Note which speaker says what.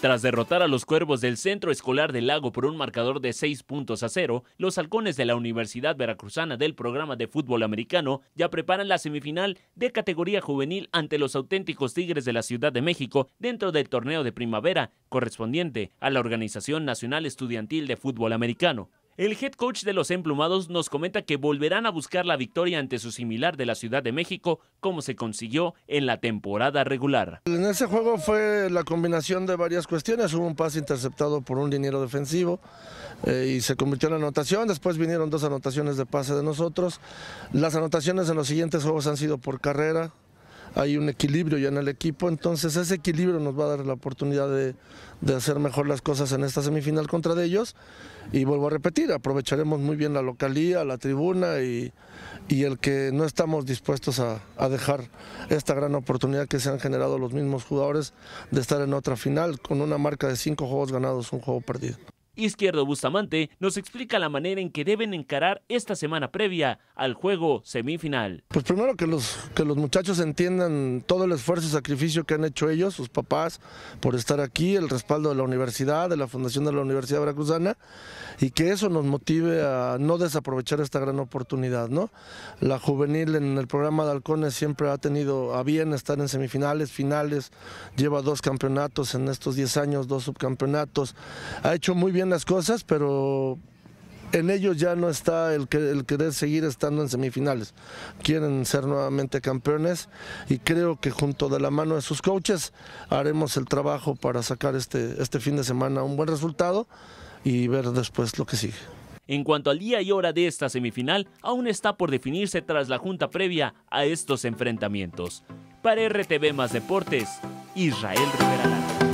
Speaker 1: Tras derrotar a los cuervos del Centro Escolar del Lago por un marcador de 6 puntos a 0, los halcones de la Universidad Veracruzana del programa de fútbol americano ya preparan la semifinal de categoría juvenil ante los auténticos Tigres de la Ciudad de México dentro del torneo de primavera correspondiente a la Organización Nacional Estudiantil de Fútbol Americano. El head coach de los emplumados nos comenta que volverán a buscar la victoria ante su similar de la Ciudad de México, como se consiguió en la temporada regular.
Speaker 2: En ese juego fue la combinación de varias cuestiones. Hubo un pase interceptado por un liniero defensivo eh, y se convirtió en anotación. Después vinieron dos anotaciones de pase de nosotros. Las anotaciones en los siguientes juegos han sido por carrera, hay un equilibrio ya en el equipo, entonces ese equilibrio nos va a dar la oportunidad de, hacer mejor las cosas en esta semifinal contra de ellos y vuelvo a repetir, aprovecharemos muy bien la localía, la tribuna y, el que no estamos dispuestos a, dejar esta gran oportunidad que se han generado los mismos jugadores de estar en otra final con una marca de cinco juegos ganados, un juego perdido.
Speaker 1: Izquierdo Bustamante nos explica la manera en que deben encarar esta semana previa al juego semifinal.
Speaker 2: Pues primero que los, que los muchachos entiendan todo el esfuerzo y sacrificio que han hecho ellos, sus papás, por estar aquí, el respaldo de la universidad, de la Fundación de la Universidad Veracruzana, y que eso nos motive a no desaprovechar esta gran oportunidad. ¿no? La juvenil en el programa de Halcones siempre ha tenido a bien estar en semifinales, finales, lleva dos campeonatos en estos 10 años, dos subcampeonatos, ha hecho muy bien las cosas, pero en ellos ya no está el, que, el querer seguir estando en semifinales. Quieren ser nuevamente campeones y creo que junto de la mano de sus coaches haremos el trabajo para sacar este, este fin de semana un buen resultado y ver después lo que sigue.
Speaker 1: En cuanto al día y hora de esta semifinal, aún está por definirse tras la junta previa a estos enfrentamientos. Para RTV Más Deportes, Israel Rivera